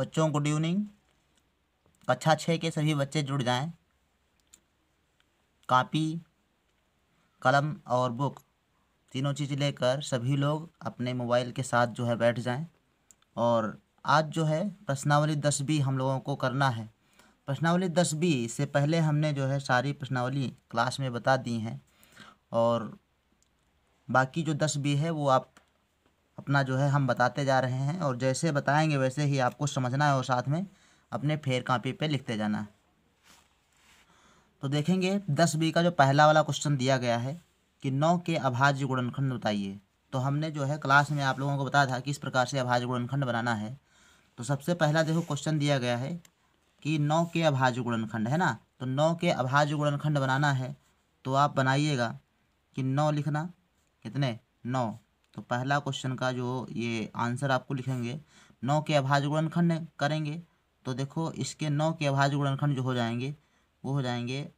बच्चों good evening कक्षा छः के सभी बच्चे जुड़ जाएं कापी कलम और बुक तीनों चीज़ लेकर सभी लोग अपने मोबाइल के साथ जो है बैठ जाएं और आज जो है प्रश्नावली दस बी हम लोगों को करना है प्रश्नावली दस बी से पहले हमने जो है सारी प्रश्नावली क्लास में बता दी हैं और बाकी जो दस बी है वो आप अपना जो है हम बताते जा रहे हैं और जैसे बताएंगे वैसे ही आपको समझना है और साथ में अपने फेर कापी पे लिखते जाना है तो देखेंगे दस बी का जो पहला वाला क्वेश्चन दिया गया है कि नौ के अभाज्य गुणनखंड बताइए तो हमने जो है क्लास में आप लोगों को बताया था कि इस प्रकार से अभाज्य गुणनखंड बनाना है तो सबसे पहला देखो क्वेश्चन दिया गया है कि नौ के अभाज्य गुणनखंड है ना तो नौ के अभाज्य गुणनखंड बनाना है तो आप बनाइएगा कि नौ लिखना कितने नौ तो पहला क्वेश्चन का जो ये आंसर आपको लिखेंगे नौ के अभाज्य गुणनखंड करेंगे तो देखो इसके नौ के अभाज्य गुणनखंड जो हो जाएंगे वो हो जाएंगे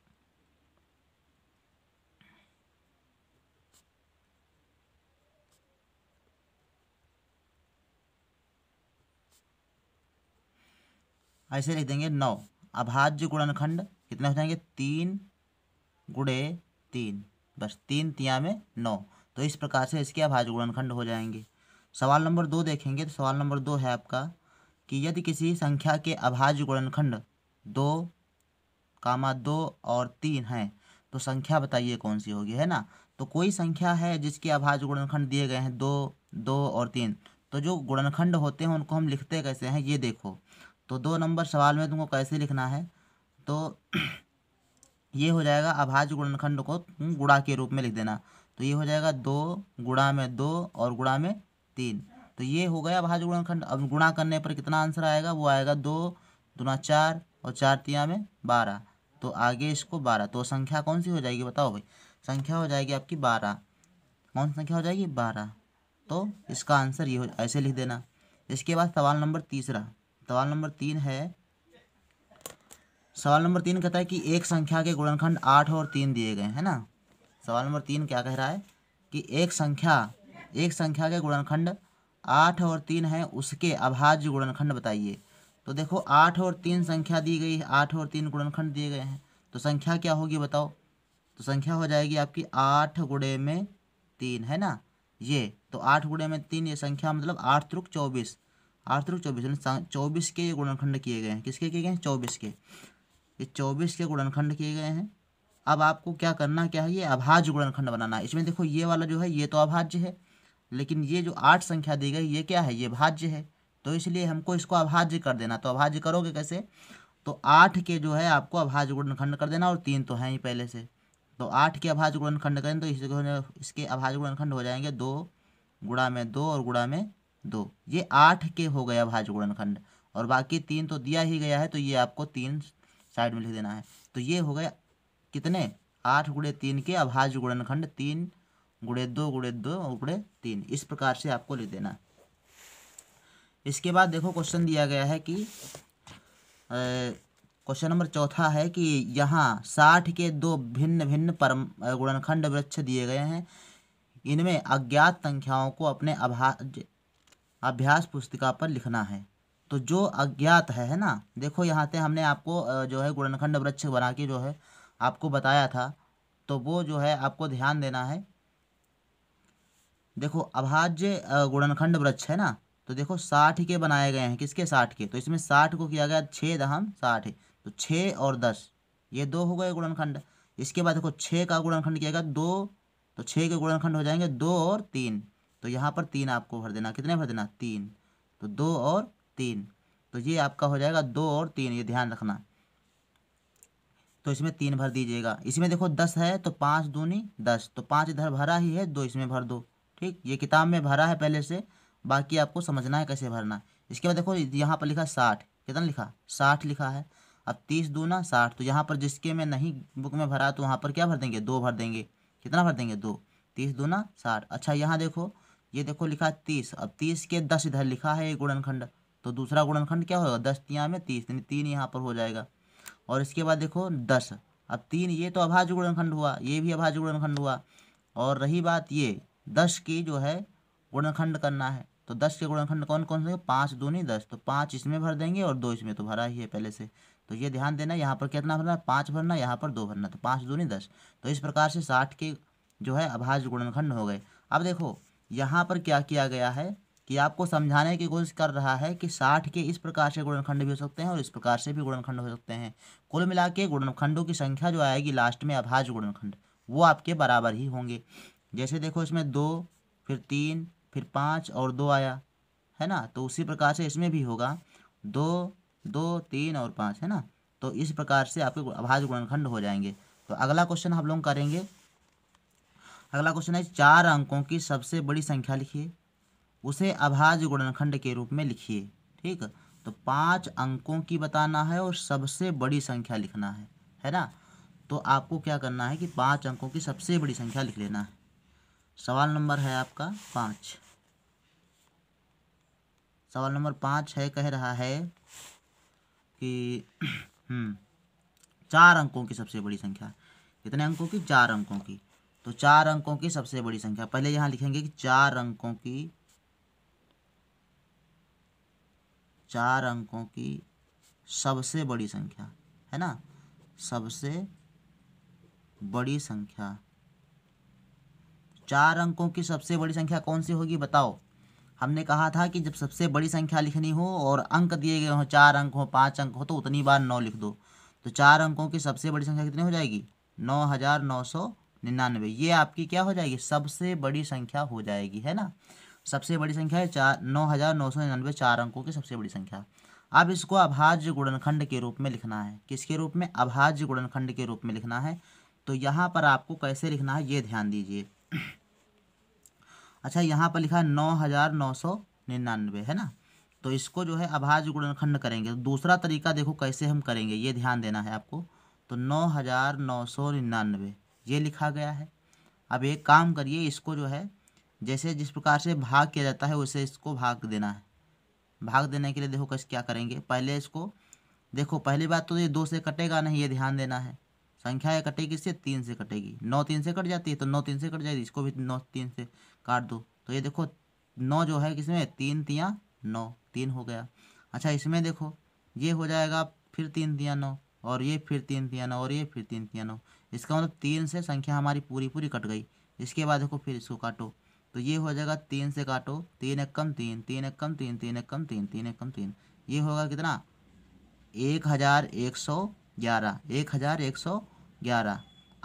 ऐसे लिख देंगे नौ अभाज्य गुणनखंड कितने हो जाएंगे तीन गुड़े तीन बस तीन तिया में नौ तो इस प्रकार से इसके अभाज्य गुणनखंड हो जाएंगे सवाल नंबर दो देखेंगे तो सवाल नंबर दो है आपका कि यदि किसी संख्या के अभाज्य गुणनखंड दो कामा दो और तीन हैं तो संख्या बताइए कौन सी होगी है ना तो कोई संख्या है जिसके अभाज्य गुणनखंड दिए गए हैं दो दो और तीन तो जो गुणनखंड होते हैं उनको हम लिखते कैसे हैं ये देखो तो दो नंबर सवाल में तुमको कैसे लिखना है तो ये हो जाएगा अभाज्य गुणनखंड को गुड़ा के रूप में लिख देना तो ये हो जाएगा दो गुणा में दो और गुणा में तीन तो ये हो गया भाज्य गुणनखंड अब गुणा करने पर कितना आंसर आएगा वो आएगा दो दुना चार और चार तिया में बारह तो आगे इसको बारह तो संख्या कौन सी हो जाएगी बताओ भाई संख्या हो जाएगी आपकी बारह कौन सी संख्या हो जाएगी बारह तो इसका आंसर ये हो ऐसे लिख देना इसके बाद सवाल नंबर तीसरा सवाल नंबर तीन है सवाल नंबर तीन कहता है कि एक संख्या के गुणनखंड आठ और तीन दिए गए हैं ना सवाल नंबर तीन क्या कह रहा है कि एक संख्या एक संख्या के गुणनखंड आठ और तीन है उसके अभाज्य गुणनखंड बताइए तो देखो आठ और तीन संख्या दी गई है आठ और तीन गुणनखंड दिए गए हैं तो संख्या क्या होगी बताओ तो संख्या हो जाएगी आपकी आठ गुड़े में तीन है ना ये तो आठ गुड़े में तीन ये संख्या मतलब आठ त्रुक चौबीस आठ त्रुक चौबीस चौबीस के ये गुणनखंड किए गए हैं किसके किए गए हैं चौबीस के ये चौबीस के गुणनखंड किए गए हैं अब आपको क्या करना क्या है ये अभाज्य गुणनखंड बनाना है इसमें देखो ये वाला जो है ये तो अभाज्य है लेकिन ये जो आठ संख्या दी गई ये क्या है ये भाज्य है तो इसलिए हमको इसको अभाज्य कर देना तो अभाज्य करोगे कैसे तो आठ के जो है आपको अभाज्य गुणनखंड कर देना और तीन तो हैं ही पहले से तो आठ के अभाज्य गुणनखंड करें तो इसके इसके अभाज्य गुणनखंड हो जाएंगे दो गुड़ा में दो और गुड़ा में दो ये आठ के हो गया अभाज्य गुणनखंड और बाकी तीन तो दिया ही गया है तो ये आपको तीन साइड में लिख देना है तो ये हो गया कितने आठ गुड़े तीन के अभाज्य गुणनखंड तीन गुड़े दो गुड़े दो और गुड़े तीन इस प्रकार से आपको लिख देना इसके बाद देखो क्वेश्चन दिया गया है कि क्वेश्चन नंबर चौथा है कि यहाँ साठ के दो भिन्न भिन्न परम गुणनखंड वृक्ष दिए गए हैं इनमें अज्ञात संख्याओं को अपने अभाज्य अभ्यास पुस्तिका पर लिखना है तो जो अज्ञात है है ना देखो यहाँ पे हमने आपको जो है गुणनखंड वृक्ष बना के जो है आपको बताया था तो वो जो है आपको ध्यान देना है देखो अभाज्य गुणनखंड वृक्ष है ना तो देखो साठ के बनाए गए हैं किसके साठ के तो इसमें साठ को किया गया छः दहम साठ तो छः और दस ये दो हो गए गुणनखंड इसके बाद देखो छः का गुणनखंड किया गया दो तो छः के गुणनखंड हो जाएंगे दो और तीन तो यहाँ पर तीन आपको भर देना कितने भर देना तीन तो दो और तीन तो ये आपका हो जाएगा दो और तीन ये ध्यान रखना तो इसमें तीन भर दीजिएगा इसमें देखो दस है तो पाँच दूनी दस तो पाँच इधर भरा ही है दो इसमें भर दो ठीक ये किताब में भरा है पहले से बाकी आपको समझना है कैसे भरना इसके बाद देखो यहाँ पर लिखा साठ कितना लिखा साठ लिखा है अब तीस दूना साठ तो यहाँ पर जिसके में नहीं बुक में भरा तो वहाँ पर क्या भर देंगे दो भर देंगे कितना भर देंगे दो तीस दूना साठ अच्छा यहाँ देखो ये देखो लिखा तीस अब तीस के दस इधर लिखा है ये गुणनखंड तो दूसरा गुणनखंड क्या होगा दस तिया में तीस यानी तीन यहाँ पर हो जाएगा और इसके बाद देखो दस अब तीन ये तो अभाज्य गुणनखंड हुआ ये भी अभाज्य गुणनखंड हुआ और रही बात ये दस की जो है गुणनखंड करना है तो दस के गुणनखंड कौन कौन से पाँच दो नहीं दस तो पाँच इसमें भर देंगे और दो इसमें तो भरा ही है पहले से तो ये ध्यान देना यहाँ पर कितना भरना है पाँच भरना यहाँ पर दो भरना तो पाँच दो नहीं दस तो इस प्रकार से साठ के जो है अभाज्य गुणनखंड हो गए अब देखो यहाँ पर क्या किया गया है कि आपको समझाने की कोशिश कर रहा है कि साठ के इस प्रकार से गुणनखंड भी हो सकते हैं और इस प्रकार से भी गुणनखंड हो सकते हैं कुल मिला के गुणनखंडों की संख्या जो आएगी लास्ट में अभाज्य गुणनखंड वो आपके बराबर ही होंगे जैसे देखो इसमें दो फिर तीन फिर पाँच और दो आया है ना तो उसी प्रकार से इसमें भी होगा दो दो तीन और पाँच है ना तो इस प्रकार से आपके अभाज्य गुणनखंड हो जाएंगे तो अगला क्वेश्चन हम लोग करेंगे अगला क्वेश्चन है चार अंकों की सबसे बड़ी संख्या लिखिए उसे अभाज्य गुणनखंड के रूप में लिखिए ठीक तो पाँच अंकों की बताना है और सबसे बड़ी संख्या लिखना है है ना तो आपको क्या करना है कि पांच अंकों की सबसे बड़ी संख्या लिख लेना है सवाल नंबर है आपका पाँच सवाल नंबर पाँच है कह रहा है कि हम्म, चार अंकों की सबसे बड़ी संख्या कितने अंकों की चार अंकों की तो चार अंकों की सबसे बड़ी संख्या पहले यहाँ लिखेंगे कि चार अंकों की चार अंकों की सबसे बड़ी संख्या है ना सबसे बड़ी संख्या चार अंकों की सबसे बड़ी संख्या कौन सी होगी बताओ हमने कहा था कि जब सबसे बड़ी संख्या लिखनी हो और अंक दिए गए हों चार अंक हो पांच अंक हो तो उतनी बार नौ लिख दो तो चार अंकों की सबसे बड़ी संख्या कितनी हो जाएगी नौ हज़ार नौ सौ निन्यानवे ये आपकी क्या हो जाएगी सबसे बड़ी संख्या हो जाएगी है ना सबसे बड़ी संख्या है चार नौ हज़ार नौ सौ निन्यानवे चार अंकों की सबसे बड़ी संख्या अब इसको अभाज्य गुणनखंड के रूप में लिखना है किसके रूप में अभाज्य गुणनखंड के रूप में लिखना है तो यहाँ पर आपको कैसे लिखना है ये ध्यान दीजिए अच्छा यहाँ पर लिखा है नौ हज़ार नौ सौ निन्यानवे है ना तो इसको जो है अभाज्य गुणनखंड करेंगे तो दूसरा तरीका देखो कैसे हम करेंगे ये ध्यान देना है आपको तो नौ हज़ार नौ सौ निन्यानवे ये लिखा गया है अब एक काम करिए इसको जो है जैसे जिस प्रकार से भाग किया जाता है वैसे इसको भाग देना है भाग देने के लिए देखो कैसे क्या करेंगे पहले इसको देखो पहली बात तो ये दो से कटेगा नहीं ये ध्यान देना है संख्या ये कटेगी इससे तीन से कटेगी नौ तीन से कट जाती है तो नौ तीन से कट जाएगी इसको भी नौ तीन से काट दो तो ये देखो नौ जो है किसमें तीन तिया नौ तीन हो गया अच्छा इसमें देखो ये हो जाएगा फिर तीन तियाँ नौ और ये फिर तीन तिया नौ और ये फिर तीन तियाँ नौ इसका मतलब तीन से संख्या हमारी पूरी पूरी कट गई इसके बाद देखो फिर इसको काटो तो ये हो जाएगा तीन से काटो तीन एक कम तीन तीन एक कम तीन तीन एक कम तीन तीन एक कम तीन ये होगा कितना एक हज़ार एक सौ ग्यारह एक हज़ार एक सौ ग्यारह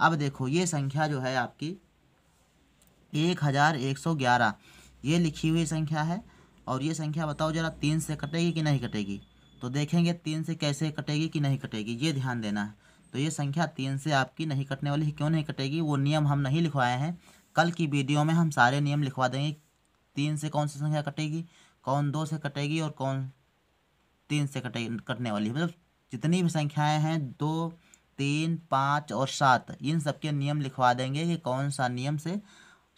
अब देखो ये संख्या जो है आपकी एक हज़ार एक सौ ग्यारह ये लिखी हुई संख्या है और ये संख्या बताओ जरा तीन से कटेगी कि नहीं कटेगी तो देखेंगे तीन से कैसे कटेगी कि नहीं कटेगी ये ध्यान देना है तो ये संख्या तीन से आपकी नहीं कटने वाली है क्यों नहीं कटेगी वो नियम हम नहीं लिखवाए हैं कल की वीडियो में हम सारे नियम लिखवा देंगे तीन से कौन सी संख्या कटेगी कौन दो से कटेगी और कौन तीन से कटे कटने वाली है मतलब जितनी भी संख्याएं हैं दो तीन पाँच और सात इन सबके नियम लिखवा देंगे कि कौन सा नियम से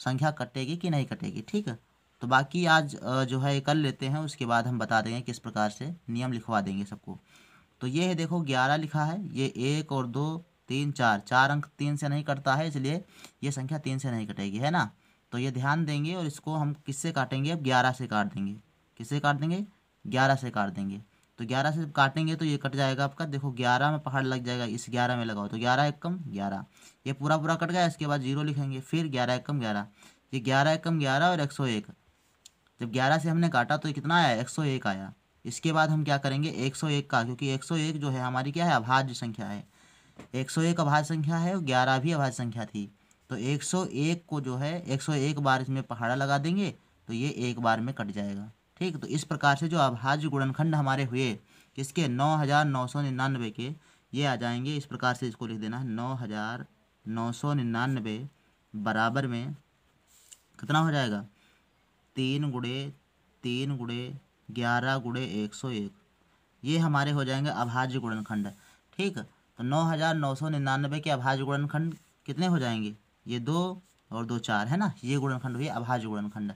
संख्या कटेगी कि नहीं कटेगी ठीक है तो बाकी आज जो है कर लेते हैं उसके बाद हम बता देंगे किस प्रकार से नियम लिखवा देंगे सबको तो ये है देखो ग्यारह लिखा है ये एक और दो तीन चार चार अंक तीन से नहीं कटता है इसलिए ये संख्या तीन से नहीं कटेगी है ना तो ये ध्यान देंगे और इसको हम किससे काटेंगे अब ग्यारह से काट देंगे किससे काट देंगे ग्यारह से काट देंगे तो ग्यारह से काटेंगे तो ये कट जाएगा आपका देखो ग्यारह में पहाड़ लग जाएगा इस ग्यारह में लगाओ तो ग्यारह एक कम ग्यारह ये पूरा पूरा कट गया इसके बाद जीरो लिखेंगे फिर ग्यारह एक कम ग्यारह ये ग्यारह एक कम ग्यारह और एक सौ एक जब ग्यारह से हमने काटा तो कितना आया एक सौ एक आया इसके बाद हम क्या करेंगे एक सौ एक का क्योंकि एक सौ एक जो है हमारी क्या है अभाज्य संख्या है एक सौ एक अभाज्य संख्या है और ग्यारह भी अभाज्य संख्या थी तो एक सौ एक को जो है एक सौ एक बार इसमें पहाड़ा लगा देंगे तो ये एक बार में कट जाएगा ठीक तो इस प्रकार से जो अभाज्य गुणनखंड हमारे हुए किसके नौ हज़ार नौ सौ निन्यानवे के ये आ जाएंगे इस प्रकार से इसको लिख देना है नौ हज़ार नौ सौ निन्यानवे बराबर में कितना हो जाएगा तीन गुड़े तीन गुड़े ग्यारह गुड़े एक सौ एक ये हमारे हो जाएंगे अभाज्य गुणनखंड ठीक नौ हज़ार नौ सौ निन्यानबे के अभाज्य गुणनखंड कितने हो जाएंगे ये दो और दो चार है ना ये गुणनखंड हुई अभाज्य गुणनखंड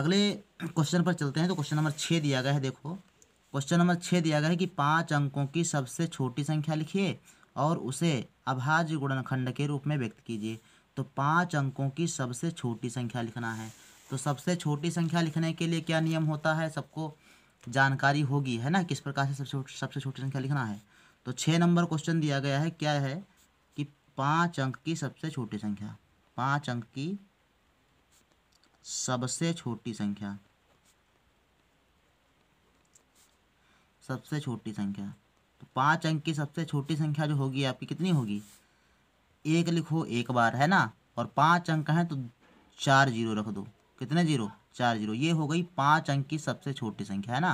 अगले क्वेश्चन पर चलते हैं तो क्वेश्चन नंबर छः दिया गया है देखो क्वेश्चन नंबर छः दिया गया है कि पाँच अंकों की सबसे छोटी संख्या लिखिए और उसे अभाज्य गुणनखंड के रूप में व्यक्त कीजिए तो पाँच अंकों की सबसे छोटी संख्या लिखना है तो सबसे छोटी संख्या लिखने के लिए क्या नियम होता है सबको जानकारी होगी है ना किस प्रकार से सबसे सबसे छोटी संख्या लिखना है तो छः नंबर क्वेश्चन दिया गया है क्या है कि पाँच अंक की सबसे छोटी संख्या पाँच अंक की सबसे छोटी संख्या सबसे छोटी संख्या तो पाँच अंक की सबसे छोटी संख्या जो होगी आपकी कितनी होगी एक लिखो एक बार है ना और पाँच अंक हैं तो चार जीरो रख दो कितने जीरो चार जीरो ये हो गई पाँच अंक की सबसे छोटी संख्या है ना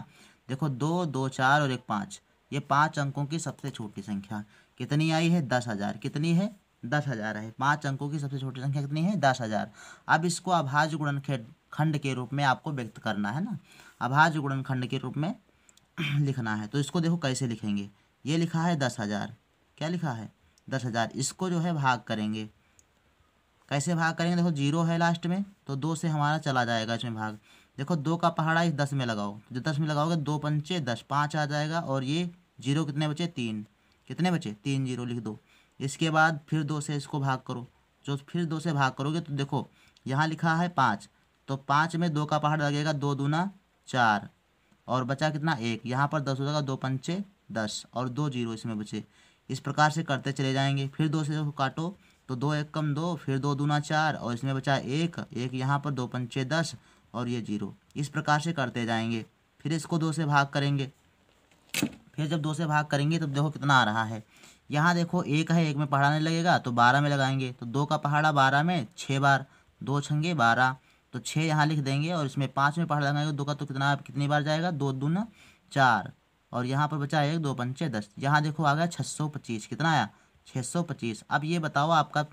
देखो दो दो चार और एक पाँच ये पाँच अंकों की सबसे छोटी संख्या कितनी आई है दस हज़ार कितनी है दस हज़ार है पाँच अंकों की सबसे छोटी संख्या कितनी है दस हज़ार अब इसको अभाज्य गुणन खंड के रूप में आपको व्यक्त करना है ना अभाज्य खंड के रूप में लिखना है तो इसको देखो कैसे लिखेंगे ये लिखा है दस हज़ार क्या लिखा है दस हज़ार इसको जो है भाग करेंगे कैसे भाग करेंगे देखो जीरो है लास्ट में तो दो से हमारा चला जाएगा इसमें भाग देखो दो का पहाड़ा इस दस में लगाओ जो दस में लगाओगे दो पंचे दस पाँच आ जाएगा और ये जीरो कितने बचे तीन कितने बचे तीन जीरो लिख दो इसके बाद फिर दो से इसको भाग करो जो फिर दो से भाग करोगे तो देखो यहाँ लिखा है पाँच तो पाँच में दो का पहाड़ लगेगा दो दूना चार और बचा कितना एक यहाँ पर दस हो जाएगा दो पंचे दस और दो जीरो इसमें बचे इस प्रकार से करते चले जाएंगे फिर दो से काटो तो दो एक कम दो फिर दो दूना चार और इसमें बचा एक एक यहाँ पर दो पंचे दस और ये जीरो इस प्रकार से करते जाएंगे फिर इसको दो से भाग करेंगे फिर जब दो से भाग करेंगे तब देखो कितना आ रहा है यहाँ देखो एक है एक में पहाड़ा नहीं लगेगा तो बारह में लगाएंगे तो दो का पहाड़ा बारह में छः बार दो छंगे बारह तो छः यहाँ लिख देंगे और इसमें पाँच में पहाड़ा लगाएंगे तो दो का तो कितना कितनी बार जाएगा दो दून चार और यहाँ पर बचा एक दो पंचे दस यहाँ देखो आ गया छः सौ पच्चीस कितना आया छः सौ पच्चीस अब ये बताओ आपका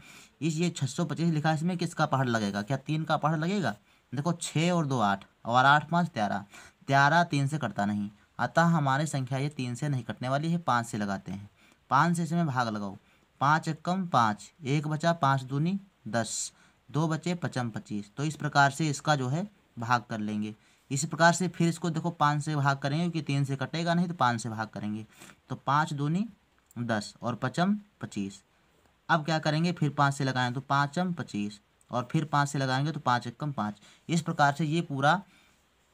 इस ये छः सौ पच्चीस लिखा इसमें किसका पहाड़ लगेगा क्या तीन का पहाड़ लगेगा देखो छः और दो आठ और आठ पाँच तेरह तेरह तीन से कटता नहीं अतः हमारी संख्या ये तीन से नहीं कटने वाली है पाँच से लगाते हैं पाँच से इसमें भाग लगाओ पाँच एकम पाँच एक बचा पाँच दूनी दस दो बचे पचम पच्चीस तो इस प्रकार से इसका जो है भाग कर लेंगे इसी प्रकार से फिर इसको देखो पाँच से भाग करेंगे क्योंकि तीन से कटेगा नहीं तो पाँच से भाग करेंगे तो पाँच दूनी दस और पचम पच्चीस अब क्या करेंगे फिर पाँच से लगाएं तो पाँचम पच्चीस और फिर पाँच से लगाएंगे तो पाँच एकम पाँच इस प्रकार से ये पूरा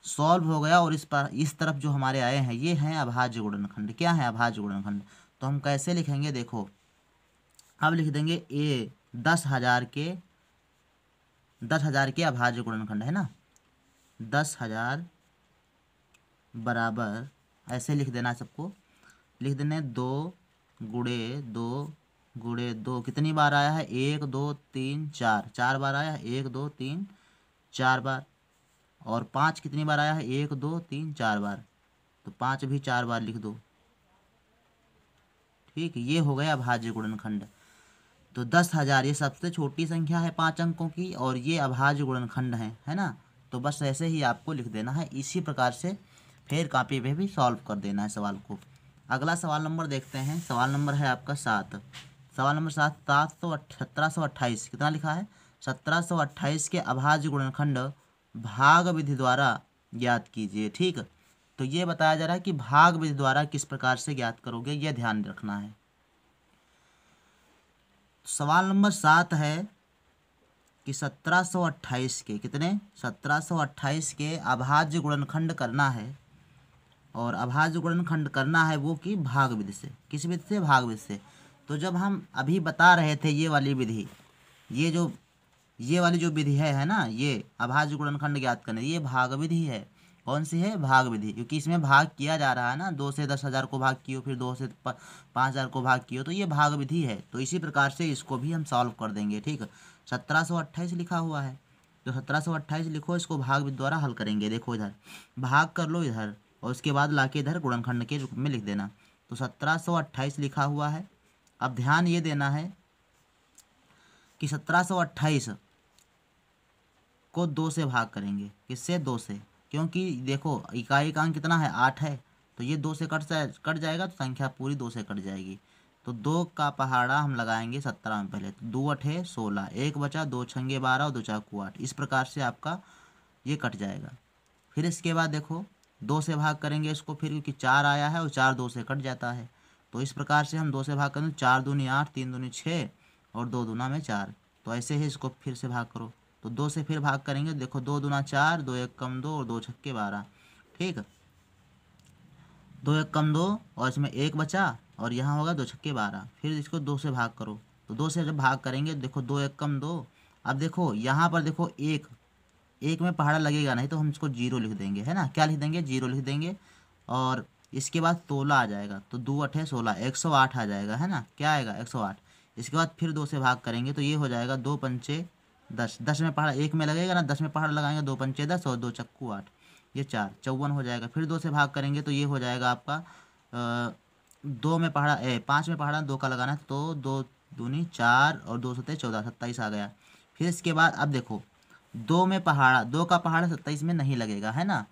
सॉल्व हो गया और इस पर इस तरफ जो हमारे आए हैं ये हैं अभाज्य गुणनखंड क्या है अभाज्य गुणनखंड तो हम कैसे लिखेंगे देखो अब लिख देंगे ए दस हज़ार के दस हज़ार के अभाज्य गुणनखंड है ना दस हज़ार बराबर ऐसे लिख देना सबको लिख देने दो गुड़े दो गुड़े दो कितनी बार आया है एक दो तीन चार चार बार आया है एक दो तीन चार बार और पाँच कितनी बार आया है एक दो तीन चार बार तो पाँच भी चार बार लिख दो ठीक ये हो गया अभाज्य गुणनखंड तो दस हज़ार ये सबसे छोटी संख्या है पाँच अंकों की और ये अभाज्य गुणनखंड है है ना तो बस ऐसे ही आपको लिख देना है इसी प्रकार से फिर कापी पे भी सॉल्व कर देना है सवाल को अगला सवाल नंबर देखते हैं सवाल नंबर है आपका सात सवाल नंबर सात सात सौ सत्रह सौ अट्ठाईस कितना लिखा है सत्रह सौ अट्ठाईस के अभाज्य गुणनखंड भाग विधि द्वारा ज्ञात कीजिए ठीक तो ये बताया जा रहा है कि भाग विधि द्वारा किस प्रकार से ज्ञात करोगे यह ध्यान रखना है सवाल नंबर सात है कि 1728 के कितने 1728 के अभाज्य गुणनखंड करना है और अभाज्य गुणनखंड करना है वो कि भाग विधि से किस विधि से भाग विधि से तो जब हम अभी बता रहे थे ये वाली विधि ये जो ये वाली जो विधि है है ना ये अभाज्य गुणनखंड ज्ञात करने ये भाग विधि है कौन सी है भाग विधि क्योंकि इसमें भाग किया जा रहा है ना दो से दस हज़ार को भाग किया फिर दो से पाँच हज़ार को भाग किया तो ये भाग विधि है तो इसी प्रकार से इसको भी हम सॉल्व कर देंगे ठीक सत्रह सौ अट्ठाईस लिखा हुआ है तो सत्रह सौ अट्ठाईस लिखो इसको भाग विधि द्वारा हल करेंगे देखो इधर भाग कर लो इधर और उसके बाद ला के इधर गुणनखंड के रूप में लिख देना तो सत्रह सौ अट्ठाईस लिखा हुआ है अब ध्यान ये देना है कि सत्रह सौ अट्ठाईस को दो से भाग करेंगे किससे दो से क्योंकि देखो इकाई का अंक कितना है आठ है तो ये दो से कट सा कट जाएगा तो संख्या पूरी दो से कट जाएगी तो दो का पहाड़ा हम लगाएंगे सत्रह में पहले तो दो अठे सोलह एक बचा दो छंगे बारह और दो चाकू आठ इस प्रकार से आपका ये कट जाएगा फिर इसके बाद देखो दो से भाग करेंगे इसको फिर क्योंकि चार आया है और चार दो से कट जाता है तो इस प्रकार से हम दो से भाग करेंगे चार दूनी आठ तीन दूनी छः और दो दूना में चार तो ऐसे ही इसको फिर से भाग करो तो दो से फिर भाग करेंगे देखो दो दुना चार दो एक कम दो और दो छक्के बारह ठीक दो एक कम दो और इसमें एक बचा और यहाँ होगा दो छक्के बारह फिर इसको दो से भाग करो तो दो से जब भाग करेंगे देखो दो एक कम दो अब देखो यहाँ पर देखो एक एक में पहाड़ा लगेगा नहीं तो हम इसको जीरो लिख देंगे है ना क्या लिख देंगे जीरो लिख देंगे और इसके बाद सोलह आ जाएगा तो दो अठे सोलह एक सौ आठ आ जाएगा है ना क्या आएगा एक सौ आठ इसके बाद फिर दो से भाग करेंगे तो ये हो जाएगा दो पंचे दस दस में पहाड़ एक में लगेगा ना दस में पहाड़ लगाएंगे दो पंचे दस और दो चक्कू आठ ये चार चौवन हो जाएगा फिर दो से भाग करेंगे तो ये हो जाएगा आपका आ, दो में पहाड़ा ए पाँच में पहाड़ा दो का लगाना है तो दो दूनी चार और दो सौ चौदह सत्ताईस आ गया फिर इसके बाद अब देखो दो में पहाड़ा दो का पहाड़ा सत्ताईस में नहीं लगेगा है ना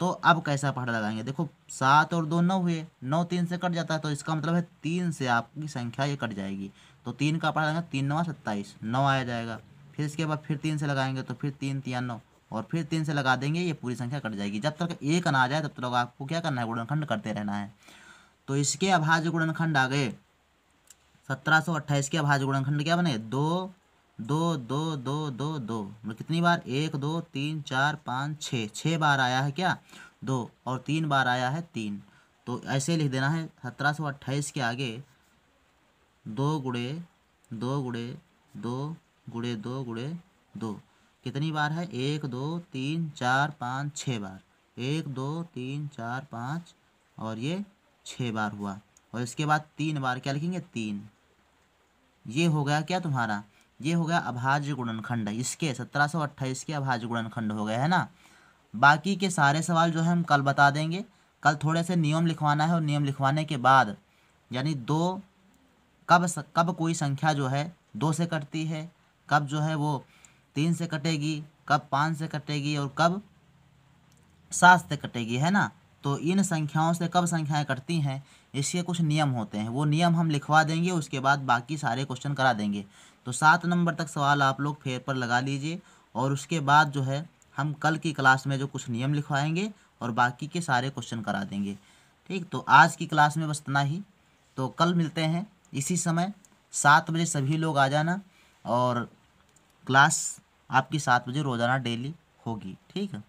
तो अब कैसा पहाड़ा लगाएंगे देखो सात और दो नौ हुए नौ तीन से कट जाता है तो इसका मतलब है तीन से आपकी संख्या ये कट जाएगी तो तीन का पहाड़ा लगाएंगे तीन नवा सत्ताईस नौ आ जाएगा फिर इसके बाद फिर तीन से लगाएंगे तो फिर तीन तीन नौ और फिर तीन से लगा देंगे ये पूरी संख्या कट जाएगी जब तक एक ना आ जाए तब तक आपको क्या करना है गुणनखंड करते रहना है तो इसके अभाज्य गुणनखंड आ गए सत्रह सौ अट्ठाईस के अभाज्य गुणनखंड क्या बने दो दो दो दो दो दो मतलब कितनी बार एक दो तीन चार पाँच छः छः बार आया है क्या दो और तीन बार आया है तीन तो ऐसे लिख देना है सत्रह सौ अट्ठाईस के आगे दो गुड़े दो गुड़े दो गुड़े दो गुड़े दो कितनी बार है एक दो तीन चार पाँच छः बार एक दो तीन चार पाँच और ये छः बार हुआ और इसके बाद तीन बार क्या लिखेंगे तीन ये हो गया क्या तुम्हारा ये हो गया अभाज्य गुणनखंड इसके सत्रह सौ अट्ठाईस के अभाज्य गुणनखंड हो गए है ना बाकी के सारे सवाल जो है हम कल बता देंगे कल थोड़े से नियम लिखवाना है और नियम लिखवाने के बाद यानी दो कब कब कोई संख्या जो है दो से कटती है कब जो है वो तीन से कटेगी कब पाँच से कटेगी और कब सात से कटेगी है ना तो इन संख्याओं से कब संख्याएं कटती हैं इसके कुछ नियम होते हैं वो नियम हम लिखवा देंगे उसके बाद बाकी सारे क्वेश्चन करा देंगे तो सात नंबर तक सवाल आप लोग फेयर पर लगा लीजिए और उसके बाद जो है हम कल की क्लास में जो कुछ नियम लिखवाएंगे और बाकी के सारे क्वेश्चन करा देंगे ठीक तो आज की क्लास में बस इतना ही तो कल मिलते हैं इसी समय सात बजे सभी लोग आ जाना और क्लास आपकी सात बजे रोज़ाना डेली होगी ठीक है